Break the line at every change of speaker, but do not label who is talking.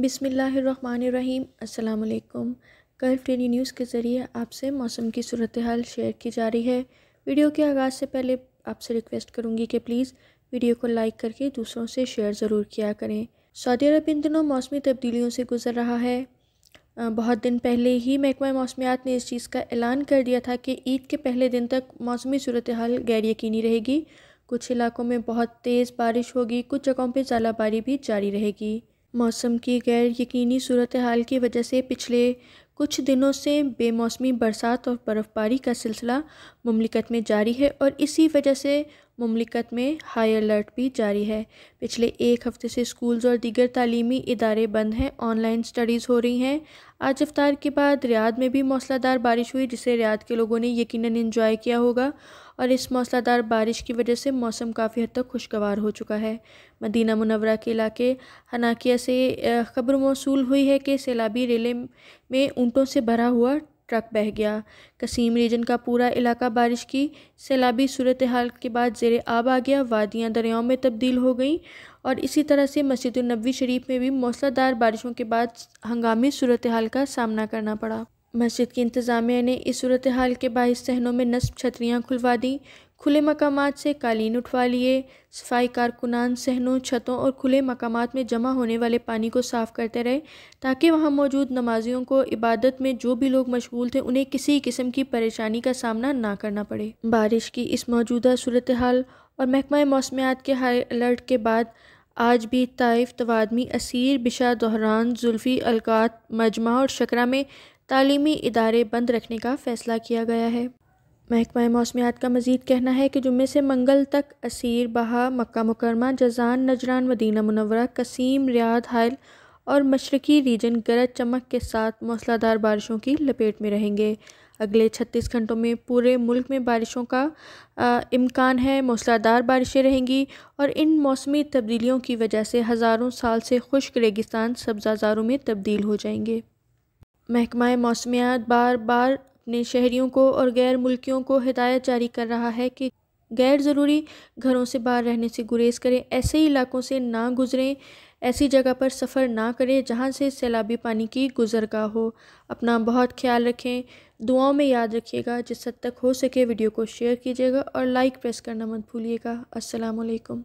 बिसमीम् अल्लाम कल daily news के ज़रिए आपसे मौसम की सूरत हाल शेयर की जा रही है वीडियो के आगाज़ से पहले आपसे रिक्वेस्ट करूँगी कि प्लीज़ वीडियो को लाइक करके दूसरों से शेयर ज़रूर किया करें सऊदी अरब इन दिनों मौसमी तब्दीलियों से गुजर रहा है बहुत दिन पहले ही महकमा मौसमियात ने इस चीज़ का ऐलान कर दिया था कि ईद के पहले दिन तक मौसमी सूरत हाल गैर यकीनी रहेगी कुछ इलाकों में बहुत तेज़ बारिश होगी कुछ जगहों पर ज़ालाबारी भी जारी रहेगी मौसम की गैर यकीनी सूरत हाल की वजह से पिछले कुछ दिनों से बेमौसमी बरसात और बर्फ़बारी का सिलसिला ममलिकत में जारी है और इसी वजह से ममलिकत में हाई अलर्ट भी जारी है पिछले एक हफ्ते से स्कूल्स और दीगर तालीमी इदारे बंद हैं ऑनलाइन स्टडीज़ हो रही हैं आज अफ्तार के बाद रियाद में भी मौसलाधार बारिश हुई जिसे रियाद के लोगों ने यकीनन इन्जॉय किया होगा और इस मौसलाधार बारिश की वजह से मौसम काफ़ी हद तक खुशगवार हो चुका है मदीना मुनवरा के इलाके हनाकिया से खबर मौसू हुई है कि सैलाबी रेले में ऊँटों से भरा हुआ ट्रक बह गया कसीम रीजन का पूरा इलाका बारिश की सैलाबी सूरत हाल के बाद जेर आब आ गया वादियाँ दरियाओं में तब्दील हो गई और इसी तरह से मस्जिद नबी शरीफ में भी मौसलाधार बारिशों के बाद हंगामी सूरत हाल का सामना करना पड़ा मस्जिद की इंतज़ामिया ने इस सूरत हाल के बाईस सहनों में नस्ब छतरियाँ खुलवा दी खुले मकाम से कालीन उठवा लिए सफाई कारकुनान सहनों छतों और खुले मकाम में जमा होने वाले पानी को साफ़ करते रहे ताकि वहाँ मौजूद नमाजियों को इबादत में जो भी लोग मशगूल थे उन्हें किसी किस्म की परेशानी का सामना ना करना पड़े बारिश की इस मौजूदा सूरत हाल और महकमा मौसमियात के हाई अलर्ट के बाद आज भी ताइफ तवादमी असीर बिशा दोहरान जुल्फ़ी अलकात मजमा और शकरा में तालीमी इदारे बंद रखने का फ़ैसला किया गया है महकमा मौसमियात का मजीद कहना है कि जुम्मे से मंगल तक Asir Baha Makkah Mukarramah Jazan Najran Madinah Munawwarah Qassim Riyadh Hail और मशरकी रीजन गरज चमक के साथ मौसलाधार बारिशों की लपेट में रहेंगे अगले 36 घंटों में पूरे मुल्क में बारिशों का आ, इम्कान है मौसलाधार बारिशें रहेंगी और इन मौसमी तब्दीलियों की वजह से हज़ारों साल से खुश्क रेगिस्तान सब्जाजारों में तब्दील हो जाएंगे महकमा मौसमियात बार बार अपने शहरीों को और गैर मुल्कियों को हिदायत जारी कर रहा है कि गैर ज़रूरी घरों से बाहर रहने से गुरेज करें ऐसे इलाकों से ना गुज़रें ऐसी जगह पर सफ़र ना करें जहाँ से सैलाबी पानी की गुजरगाह हो अपना बहुत ख्याल रखें दुआओं में याद रखिएगा जिस हद तक हो सके वीडियो को शेयर कीजिएगा और लाइक प्रेस करना मत भूलिएगा असलकम